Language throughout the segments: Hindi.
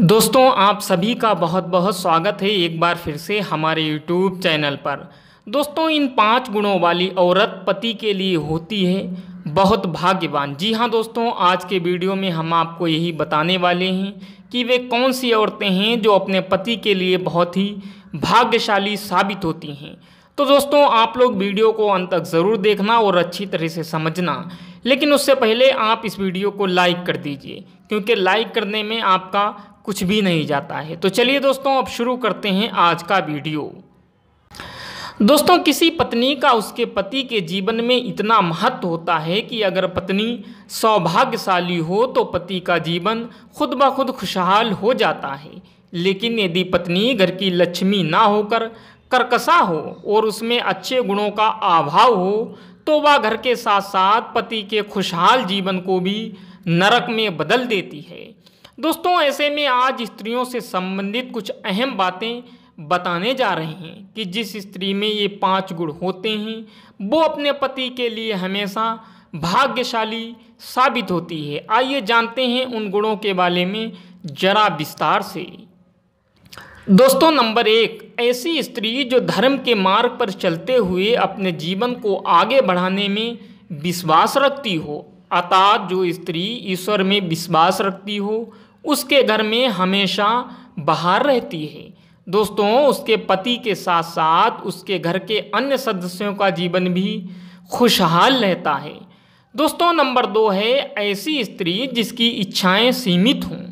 दोस्तों आप सभी का बहुत बहुत स्वागत है एक बार फिर से हमारे यूट्यूब चैनल पर दोस्तों इन पांच गुणों वाली औरत पति के लिए होती है बहुत भाग्यवान जी हाँ दोस्तों आज के वीडियो में हम आपको यही बताने वाले हैं कि वे कौन सी औरतें हैं जो अपने पति के लिए बहुत ही भाग्यशाली साबित होती हैं तो दोस्तों आप लोग वीडियो को अंत तक ज़रूर देखना और अच्छी तरह से समझना लेकिन उससे पहले आप इस वीडियो को लाइक कर दीजिए क्योंकि लाइक करने में आपका कुछ भी नहीं जाता है तो चलिए दोस्तों अब शुरू करते हैं आज का वीडियो दोस्तों किसी पत्नी का उसके पति के जीवन में इतना महत्व होता है कि अगर पत्नी सौभाग्यशाली हो तो पति का जीवन खुद ब खुद खुशहाल हो जाता है लेकिन यदि पत्नी घर की लक्ष्मी ना होकर करकसा हो और उसमें अच्छे गुणों का अभाव हो तो वह घर के साथ साथ पति के खुशहाल जीवन को भी नरक में बदल देती है दोस्तों ऐसे में आज स्त्रियों से संबंधित कुछ अहम बातें बताने जा रहे हैं कि जिस स्त्री में ये पांच गुण होते हैं वो अपने पति के लिए हमेशा भाग्यशाली साबित होती है आइए जानते हैं उन गुणों के बारे में जरा विस्तार से दोस्तों नंबर एक ऐसी स्त्री जो धर्म के मार्ग पर चलते हुए अपने जीवन को आगे बढ़ाने में विश्वास रखती हो अर्थात जो स्त्री ईश्वर में विश्वास रखती हो उसके घर में हमेशा बाहर रहती है दोस्तों उसके पति के साथ साथ उसके घर के अन्य सदस्यों का जीवन भी खुशहाल रहता है दोस्तों नंबर दो है ऐसी स्त्री जिसकी इच्छाएं सीमित हों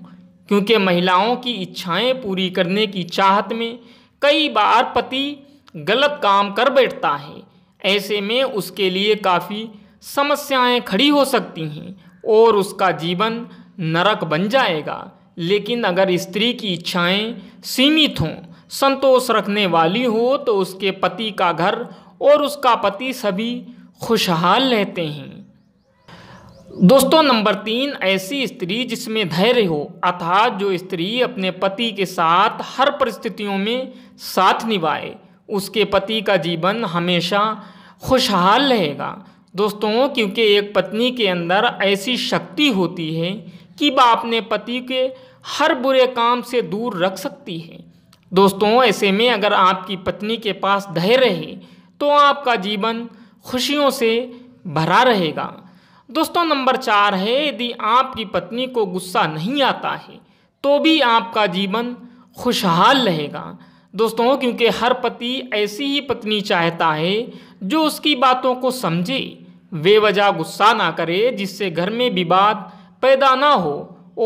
क्योंकि महिलाओं की इच्छाएं पूरी करने की चाहत में कई बार पति गलत काम कर बैठता है ऐसे में उसके लिए काफ़ी समस्याएं खड़ी हो सकती हैं और उसका जीवन नरक बन जाएगा लेकिन अगर स्त्री की इच्छाएं सीमित हों संतोष रखने वाली हो तो उसके पति का घर और उसका पति सभी खुशहाल रहते हैं दोस्तों नंबर तीन ऐसी स्त्री जिसमें धैर्य हो अर्थात जो स्त्री अपने पति के साथ हर परिस्थितियों में साथ निभाए उसके पति का जीवन हमेशा खुशहाल रहेगा दोस्तों क्योंकि एक पत्नी के अंदर ऐसी शक्ति होती है कि वह अपने पति के हर बुरे काम से दूर रख सकती है दोस्तों ऐसे में अगर आपकी पत्नी के पास धैर्य रहे तो आपका जीवन खुशियों से भरा रहेगा दोस्तों नंबर चार है यदि आपकी पत्नी को गुस्सा नहीं आता है तो भी आपका जीवन खुशहाल रहेगा दोस्तों क्योंकि हर पति ऐसी ही पत्नी चाहता है जो उसकी बातों को समझे बेवजह गुस्सा ना करे जिससे घर में विवाद पैदा ना हो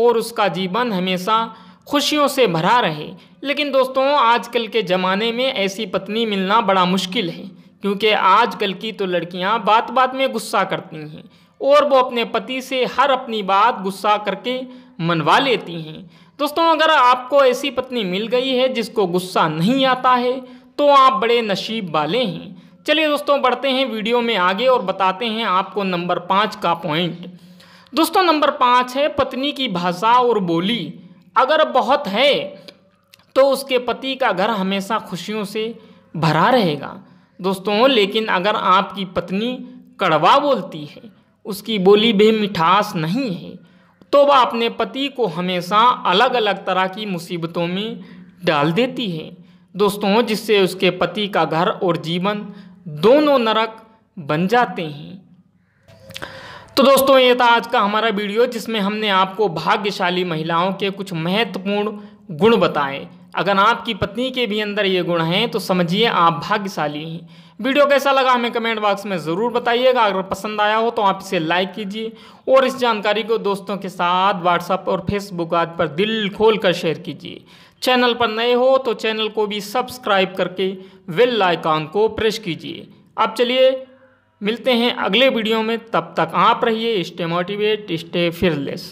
और उसका जीवन हमेशा खुशियों से भरा रहे लेकिन दोस्तों आजकल के ज़माने में ऐसी पत्नी मिलना बड़ा मुश्किल है क्योंकि आजकल की तो लड़कियां बात बात में गुस्सा करती हैं और वो अपने पति से हर अपनी बात गुस्सा करके मनवा लेती हैं दोस्तों अगर आपको ऐसी पत्नी मिल गई है जिसको गुस्सा नहीं आता है तो आप बड़े नशीब वाले हैं चलिए दोस्तों बढ़ते हैं वीडियो में आगे और बताते हैं आपको नंबर पाँच का पॉइंट दोस्तों नंबर पाँच है पत्नी की भाषा और बोली अगर बहुत है तो उसके पति का घर हमेशा खुशियों से भरा रहेगा दोस्तों लेकिन अगर आपकी पत्नी कड़वा बोलती है उसकी बोली भी मिठास नहीं है तो वह अपने पति को हमेशा अलग अलग तरह की मुसीबतों में डाल देती है दोस्तों जिससे उसके पति का घर और जीवन दोनों नरक बन जाते हैं तो दोस्तों ये था आज का हमारा वीडियो जिसमें हमने आपको भाग्यशाली महिलाओं के कुछ महत्वपूर्ण गुण बताए अगर आपकी पत्नी के भी अंदर ये गुण हैं तो समझिए आप भाग्यशाली हैं वीडियो कैसा लगा हमें कमेंट बॉक्स में ज़रूर बताइएगा अगर पसंद आया हो तो आप इसे लाइक कीजिए और इस जानकारी को दोस्तों के साथ व्हाट्सअप और फेसबुक आदि पर दिल खोल कर शेयर कीजिए चैनल पर नए हो तो चैनल को भी सब्सक्राइब करके वेल आइकॉन को प्रेस कीजिए अब चलिए मिलते हैं अगले वीडियो में तब तक आप रहिए स्टे मोटिवेट स्टे फिरलेस